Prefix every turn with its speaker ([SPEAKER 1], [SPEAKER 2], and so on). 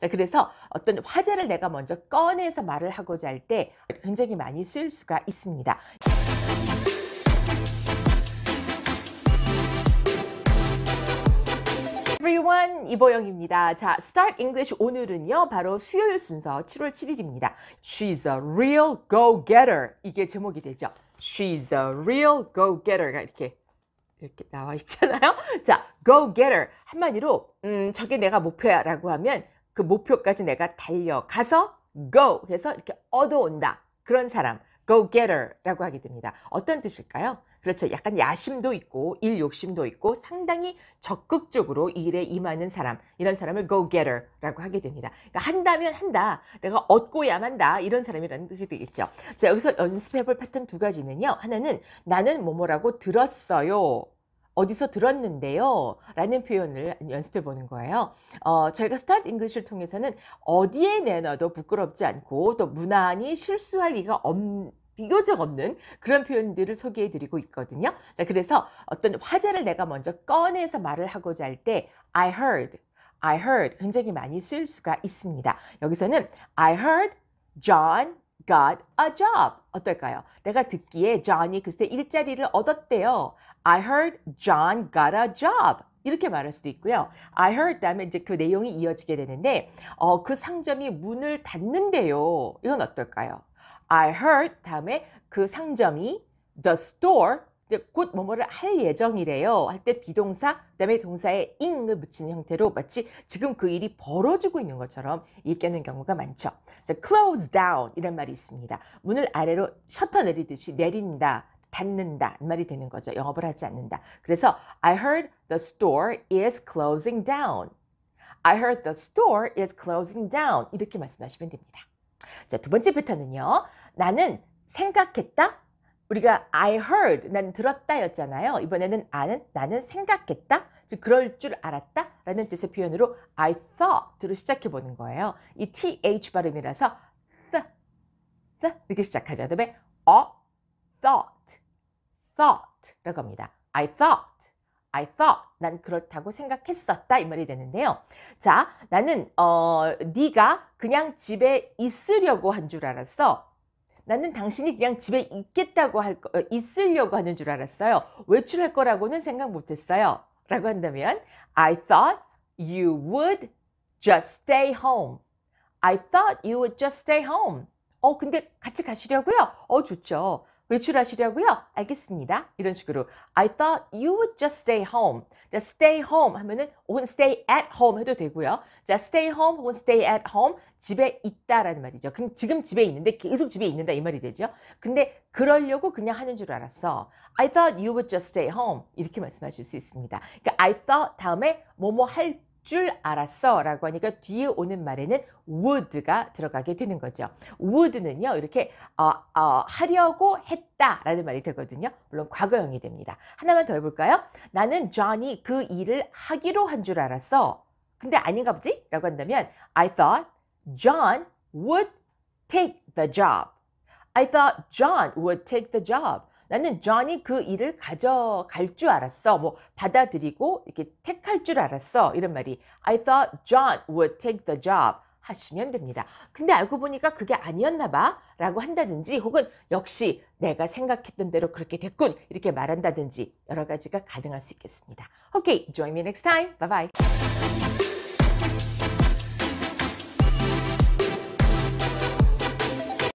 [SPEAKER 1] 자, 그래서 어떤 화제를 내가 먼저 꺼내서 말을 하고자 할 때 굉장히 많이 쓸 수가 있습니다. everyone 이보영입니다. 자, Start English 오늘은요. 바로 수요일 순서 7월 7일입니다. She's a real go-getter. 이게 제목이 되죠. She's a real go-getter가 이렇게 이렇게 나와 있잖아요. 자, go-getter 한마디로 음, 저게 내가 목표야라고 하면 그 목표까지 내가 달려가서 go 해서 이렇게 얻어온다. 그런 사람 go getter라고 하게 됩니다. 어떤 뜻일까요? 그렇죠. 약간 야심도 있고 일 욕심도 있고 상당히 적극적으로 일에 임하는 사람 이런 사람을 go getter라고 하게 됩니다. 그러니까 한다면 한다. 내가 얻고야만다 이런 사람이라는 뜻이 되겠죠. 자 여기서 연습해볼 패턴 두 가지는요. 하나는 나는 뭐뭐라고 들었어요. 어디서 들었는데요 라는 표현을 연습해 보는 거예요 어, 저희가 스타트 잉글리쉬를 통해서는 어디에 내놔도 부끄럽지 않고 또 무난히 실수할 리가 없는 비교적 없는 그런 표현들을 소개해 드리고 있거든요. 자, 그래서 어떤 화제를 내가 먼저 꺼내서 말을 하고자 할 때 I heard, I heard 굉장히 많이 쓸 수가 있습니다. 여기서는 I heard John got a job 어떨까요? 내가 듣기에 John이 글쎄 일자리를 얻었대요. I heard John got a job. 이렇게 말할 수도 있고요. I heard 다음에 이제 그 내용이 이어지게 되는데 어, 그 상점이 문을 닫는데요. 이건 어떨까요? I heard 다음에 그 상점이 the store 곧 뭐뭐를 할 예정이래요. 할 때 비동사 그다음에 동사에 ing을 붙이는 형태로 마치 지금 그 일이 벌어지고 있는 것처럼 읽게는 경우가 많죠. 자, close down 이란 말이 있습니다. 문을 아래로 셔터 내리듯이 내린다. 닫는다 이 말이 되는 거죠. 영업을 하지 않는다. 그래서 I heard the store is closing down. I heard the store is closing down. 이렇게 말씀하시면 됩니다. 자, 두 번째 패턴은요. 나는 생각했다. 우리가 I heard, 난 들었다 였잖아요. 이번에는 아는, 나는 생각했다. 즉, 그럴 줄 알았다. 라는 뜻의 표현으로 I thought로 시작해 보는 거예요. 이 th 발음이라서 th, th 이렇게 시작하죠. 그 다음에 어, thought. thought 라고 합니다. I thought, I thought 난 그렇다고 생각했었다 이 말이 되는데요. 자, 나는 어, 네가 그냥 집에 있으려고 한 줄 알았어. 나는 당신이 그냥 집에 있겠다고 할 거, 어, 있으려고 하는 줄 알았어요. 외출할 거라고는 생각 못했어요. 라고 한다면 I thought you would just stay home. I thought you would just stay home. 어, 근데 같이 가시려고요? 어, 좋죠. 외출하시려고요? 알겠습니다. 이런 식으로 I thought you would just stay home. 자, stay home 하면은 혹은 stay at home 해도 되고요. 자, stay home 혹은 stay at home 집에 있다라는 말이죠. 그럼 지금 집에 있는데 계속 집에 있는다 이 말이 되죠. 근데 그러려고 그냥 하는 줄 알았어. I thought you would just stay home 이렇게 말씀하실 수 있습니다. 그러니까 I thought 다음에 뭐 뭐 할줄 알았어 라고 하니까 뒤에 오는 말에는 would가 들어가게 되는 거죠. would는요 이렇게 어, 어, 하려고 했다 라는 말이 되거든요. 물론 과거형이 됩니다. 하나만 더 해볼까요? 나는 Johnny 그 일을 하기로 한 줄 알았어. 근데 아닌가 보지? 라고 한다면 I thought John would take the job. I thought John would take the job. 나는 j 이그 일을 가져갈 줄 알았어. 뭐 받아들이고 이렇게 택할 줄 알았어. 이런 말이 I thought John would take the job. 하시면 됩니다. 근데 알고 보니까 그게 아니었나 봐 라고 한다든지 혹은 역시 내가 생각했던 대로 그렇게 됐군 이렇게 말한다든지 여러 가지가 가능할 수 있겠습니다. 오케이, okay, join me next time. Bye bye.